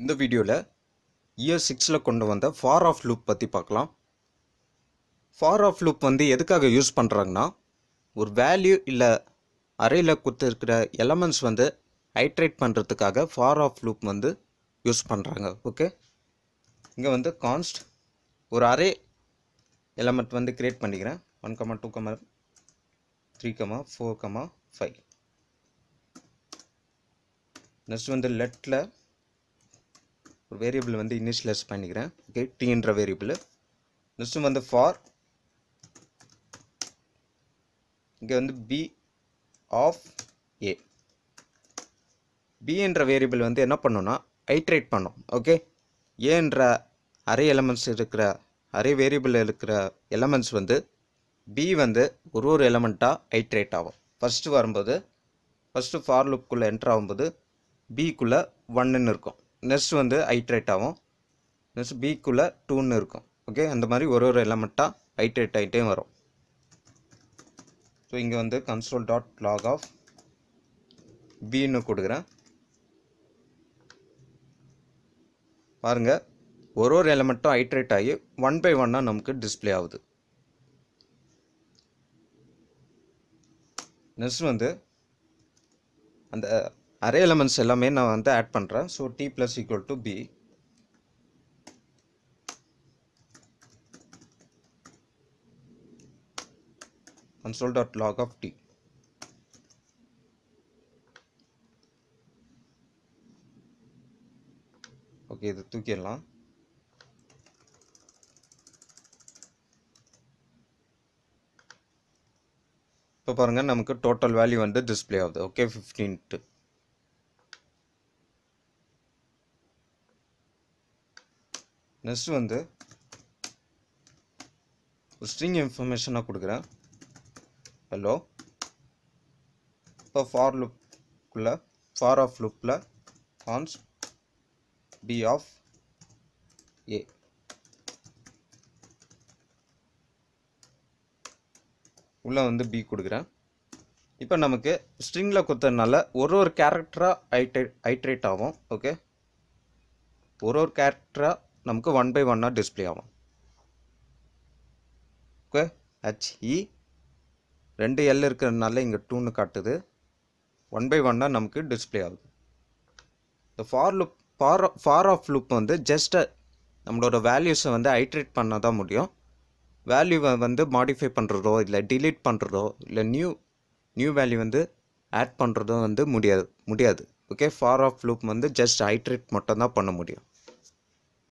இந்த வீடியோவில் இயர் சிக்ஸில் கொண்டு வந்த ஃபார் ஆஃப் லூப் பற்றி பார்க்கலாம் ஃபார் ஆஃப் லூப் வந்து எதுக்காக யூஸ் பண்ணுறாங்கன்னா ஒரு வேல்யூ இல்லை அறையில் கொடுத்துருக்கிற எலமெண்ட்ஸ் வந்து ஹைட்ரேட் பண்ணுறதுக்காக ஃபார் ஆஃப் லூப் வந்து யூஸ் பண்ணுறாங்க ஓகே இங்கே வந்து கான்ஸ்ட் ஒரு அரே எலமெண்ட் வந்து கிரியேட் பண்ணிக்கிறேன் one comma two comma three comma four comma five next வந்து லெட்டில் ஒரு வேரியபிள் வந்து இனிஷியலைஸ் பண்ணிக்கிறேன் ஓகே டீன்ற வேரியபிள் நெக்ஸ்ட் வந்து ஃபார் இங்கே வந்து பி ஆஃப் ஏ பி என்ற வேரியபிள் வந்து என்ன பண்ணோன்னா ஐட்ரேட் பண்ணோம் ஓகே ஏன்ற அரை எலமெண்ட்ஸ் இருக்கிற அரை வேரியபிள் இருக்கிற எலமெண்ட்ஸ் வந்து பி வந்து ஒரு ஒரு எலமெண்ட்டாக ஐட்ரேட் ஆகும் ஃபஸ்ட்டு வரும்போது ஃபஸ்ட்டு ஃபார் லுக்குள்ளே என்ட்ரு ஆகும்போது பிக்குள்ளே ஒன்னுன்னு இருக்கும் நெக்ஸ்ட் வந்து ஹைட்ரேட் ஆகும் நெக்ஸ்ட் பிக்குள்ளே டூன்னு இருக்கும் ஓகே அந்த மாதிரி ஒரு ஒரு எலமெண்ட்டாக ஹைட்ரேட் ஆகிட்டே வரும் ஸோ இங்கே வந்து கன்ஸ்ட்ரோல் டாட் லாக் ஆஃப் பின்னு கொடுக்குறேன் பாருங்கள் ஒரு ஒரு எலமெண்ட்டும் ஹைட்ரேட் ஆகி ஒன் பை ஒன்னாக நமக்கு டிஸ்பிளே ஆகுது நெக்ஸ்ட் வந்து அந்த அரே எலமெண்ட்ஸ் எல்லாமே நான் வந்து ஆட் பண்ணுறேன் so t plus equal to b console.log of t. Okay இது தூக்கிடலாம் இப்போ பாருங்கள் நமக்கு டோட்டல் வேல்யூ வந்து டிஸ்பிளே ஆகுது ஓகே ஃபிஃப்டீன்ட்டு நெக்ஸ்ட் வந்து ஒரு ஸ்ட்ரிங் இன்ஃபர்மேஷனாக கொடுக்குறேன் ஹலோ இப்போ ஃபார் லுப்பில் ஃபார் ஆஃப் லுப்பில் ஆன்ஸ் பி ஆஃப் ஏ உள்ளே வந்து பி கொடுக்குறேன் இப்போ நமக்கு ஸ்ட்ரிங்கில் கொடுத்ததுனால ஒரு ஒரு கேரக்டராக ஐட்ரேட் ஐட்ரேட் ஆகும் ஓகே ஒரு ஒரு கேரக்டராக நமக்கு ஒன் பை വൺ ആയിട്ട് ஆகும் ஓகே ஹெச்இ ரெண்டு எல் இருக்கிறதுனால இங்கே டூன்னு காட்டுது ஒன் பை ஒன்னாக நமக்கு டிஸ்பிளே ஆகுது இந்த for loop for for of loop வந்து ஜஸ்ட்டு நம்மளோட வேல்யூஸை வந்து ஐட்ரேட் பண்ண தான் முடியும் வேல்யூவை வந்து மாடிஃபை பண்ணுறதோ இல்லை டிலீட் பண்ணுறதோ இல்லை நியூ நியூ வேல்யூ வந்து ஆட் பண்ணுறதோ வந்து முடியாது முடியாது ஓகே ஃபார் ஆஃப் லூப் வந்து ஜஸ்ட் ஐட்ரேட் மட்டும்தான் பண்ண முடியும்